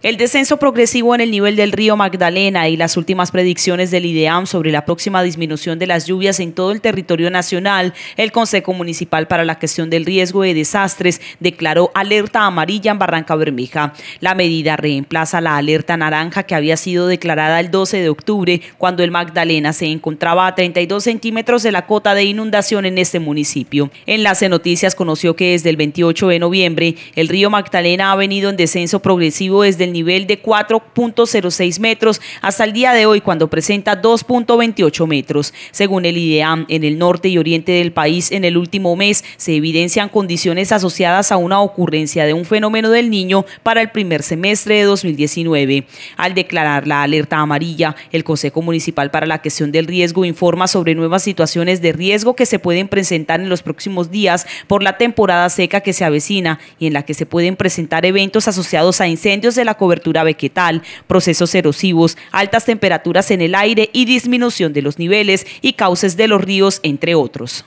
El descenso progresivo en el nivel del río Magdalena y las últimas predicciones del IDEAM sobre la próxima disminución de las lluvias en todo el territorio nacional, el Consejo Municipal para la Gestión del Riesgo de Desastres declaró alerta amarilla en Barranca Bermeja. La medida reemplaza la alerta naranja que había sido declarada el 12 de octubre cuando el Magdalena se encontraba a 32 centímetros de la cota de inundación en este municipio. Enlace Noticias conoció que desde el 28 de noviembre el río Magdalena ha venido en descenso progresivo desde nivel de 4.06 metros hasta el día de hoy cuando presenta 2.28 metros. Según el IDEAM, en el norte y oriente del país en el último mes se evidencian condiciones asociadas a una ocurrencia de un fenómeno del niño para el primer semestre de 2019. Al declarar la alerta amarilla, el Consejo Municipal para la Gestión del Riesgo informa sobre nuevas situaciones de riesgo que se pueden presentar en los próximos días por la temporada seca que se avecina y en la que se pueden presentar eventos asociados a incendios de la cobertura vegetal, procesos erosivos, altas temperaturas en el aire y disminución de los niveles y cauces de los ríos, entre otros.